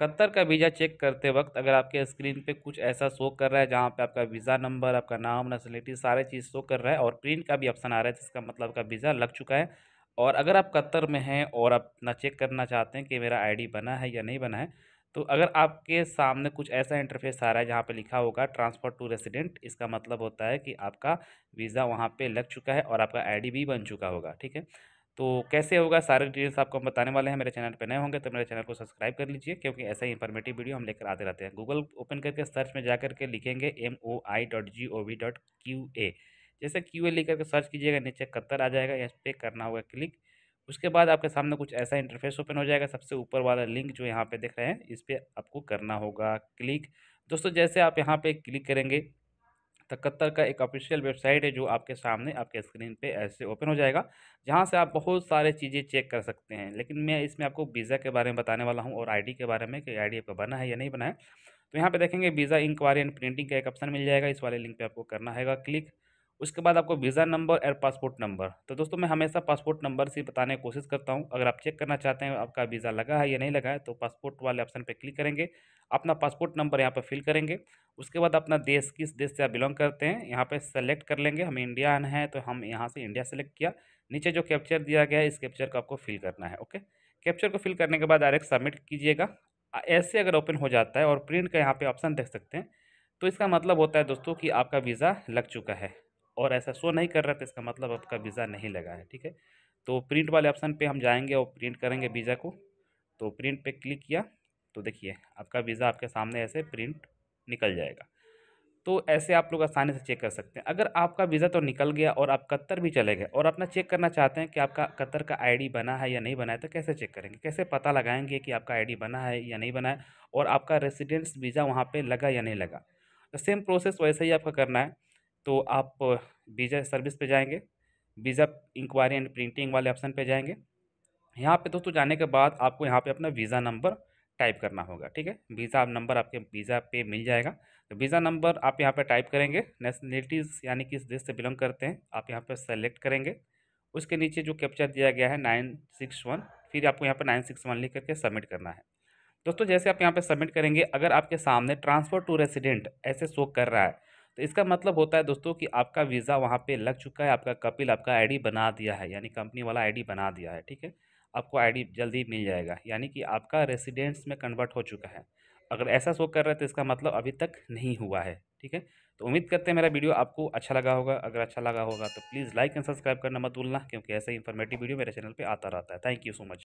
Qatar का visa check करते वक्त अगर आपके स्क्रीन पे कुछ ऐसा शो कर रहा है जहाँ पे आपका वीज़ा नंबर आपका नाम नेशनलिटी सारे चीज़ शो कर रहा है और प्रिंट का भी ऑप्शन आ रहा है जिसका मतलब आपका वीज़ा लग चुका है और अगर आप कतर में हैं और आप अपना चेक करना चाहते हैं कि मेरा आईडी बना है या नहीं बना है तो अगर आपके सामने कुछ ऐसा इंटरफेस आ रहा है जहाँ पर लिखा होगा ट्रांसफ़र टू रेसिडेंट इसका मतलब होता है कि आपका वीज़ा वहाँ पर लग चुका है और आपका आई भी बन चुका होगा ठीक है तो कैसे होगा सारे डिटेल्स आपको हम बताने वाले हैं मेरे चैनल पर नए होंगे तो मेरे चैनल को सब्सक्राइब कर लीजिए क्योंकि ऐसा ही इन्फॉर्मेटिव वीडियो हम लेकर आते रहते हैं गूगल ओपन करके सर्च में जा करके लिखेंगे M O I dot G O V dot Q A जैसे क्यू ए लिख करके सर्च कीजिएगा नीचे कत्तर आ जाएगा इस पर करना होगा क्लिक उसके बाद आपके सामने कुछ ऐसा इंटरफेस ओपन हो जाएगा सबसे ऊपर वाला लिंक जो यहाँ पे देख रहे हैं इस पर आपको करना होगा क्लिक दोस्तों जैसे आप यहाँ पे क्लिक करेंगे तो कत्तर का एक ऑफिशियल वेबसाइट है जो आपके सामने आपके स्क्रीन पे ऐसे ओपन हो जाएगा जहाँ से आप बहुत सारे चीज़ें चेक कर सकते हैं लेकिन मैं इसमें आपको वीज़ा के बारे में बताने वाला हूँ और आईडी के बारे में कि आईडी आपका बना है या नहीं बना है तो यहाँ पर देखेंगे वीज़ा इंक्वायरी एंड प्रिंटिंग का एक ऑप्शन मिल जाएगा इस वाले लिंक पर आपको करना है क्लिक उसके बाद आपको वीज़ा नंबर और पासपोर्ट नंबर तो दोस्तों मैं हमेशा पासपोर्ट नंबर से बताने की कोशिश करता हूँ अगर आप चेक करना चाहते हैं आपका वीज़ा लगा है या नहीं लगा है तो पासपोर्ट वाले ऑप्शन पर क्लिक करेंगे अपना पासपोर्ट नंबर यहाँ पर फिल करेंगे उसके बाद अपना देश किस देश से आप बिलोंग करते हैं यहाँ पर सेलेक्ट कर लेंगे हमें इंडिया आना है तो हम यहाँ से इंडिया सेलेक्ट किया नीचे जो कैप्चर दिया गया है इस कैप्चर को आपको फिल करना है ओके कैप्चर को फिल करने के बाद डायरेक्ट सबमिट कीजिएगा ऐसे अगर ओपन हो जाता है और प्रिंट का यहाँ पे ऑप्शन देख सकते हैं तो इसका मतलब होता है दोस्तों कि आपका वीज़ा लग चुका है और ऐसा शो नहीं कर रहा तो इसका मतलब आपका वीज़ा नहीं लगा है ठीक है तो प्रिंट वाले ऑप्शन पे हम जाएंगे और प्रिंट करेंगे वीज़ा को तो प्रिंट पे क्लिक किया तो देखिए आपका वीज़ा आपके सामने ऐसे प्रिंट निकल जाएगा तो ऐसे आप लोग आसानी से चेक कर सकते हैं अगर आपका वीज़ा तो निकल गया और आप कत्तर भी चले गए और अपना चेक करना चाहते हैं कि आपका कत्तर का आईडी बना है या नहीं बना है तो कैसे चेक करेंगे कैसे पता लगाएंगे कि आपका आईडी बना है या नहीं बना है और आपका रेसिडेंस वीज़ा वहाँ पर लगा या नहीं लगा तो सेम प्रोसेस वैसे ही आपका करना है तो आप वीज़ा सर्विस पे जाएंगे वीज़ा इंक्वायरी एंड प्रिंटिंग वाले ऑप्शन पे जाएंगे यहाँ पे दोस्तों जाने के बाद आपको यहाँ पे अपना वीज़ा नंबर टाइप करना होगा ठीक है वीज़ा नंबर आपके वीज़ा पे मिल जाएगा तो वीज़ा नंबर आप यहाँ पे टाइप करेंगे नेशनलिटीज़ यानी किस देश से बिलोंग करते हैं आप यहाँ पर सेलेक्ट करेंगे उसके नीचे जो कैप्चर दिया गया है नाइन सिक्स वन फिर आपको यहाँ पर नाइन सिक्स वन लिख करके सबमिट करना है दोस्तों जैसे आप यहाँ पर सबमिट करेंगे अगर आपके सामने ट्रांसफ़र टू रेसिडेंट ऐसे शो कर रहा है तो इसका मतलब होता है दोस्तों कि आपका वीज़ा वहाँ पे लग चुका है आपका कपिल आपका आईडी बना दिया है यानी कंपनी वाला आईडी बना दिया है ठीक है आपको आईडी जल्दी मिल जाएगा यानी कि आपका रेसिडेंस में कन्वर्ट हो चुका है अगर ऐसा शो कर रहा है तो इसका मतलब अभी तक नहीं हुआ है ठीक है तो उम्मीद करते हैं मेरा वीडियो आपको अच्छा लगा होगा अगर अच्छा लगा होगा तो प्लीज़ लाइक एंड सब्सक्राइब करना मत भूलना क्योंकि ऐसा इन्फॉर्मेटिव वीडियो मेरे चैनल पर आता रहता है थैंक यू सो मच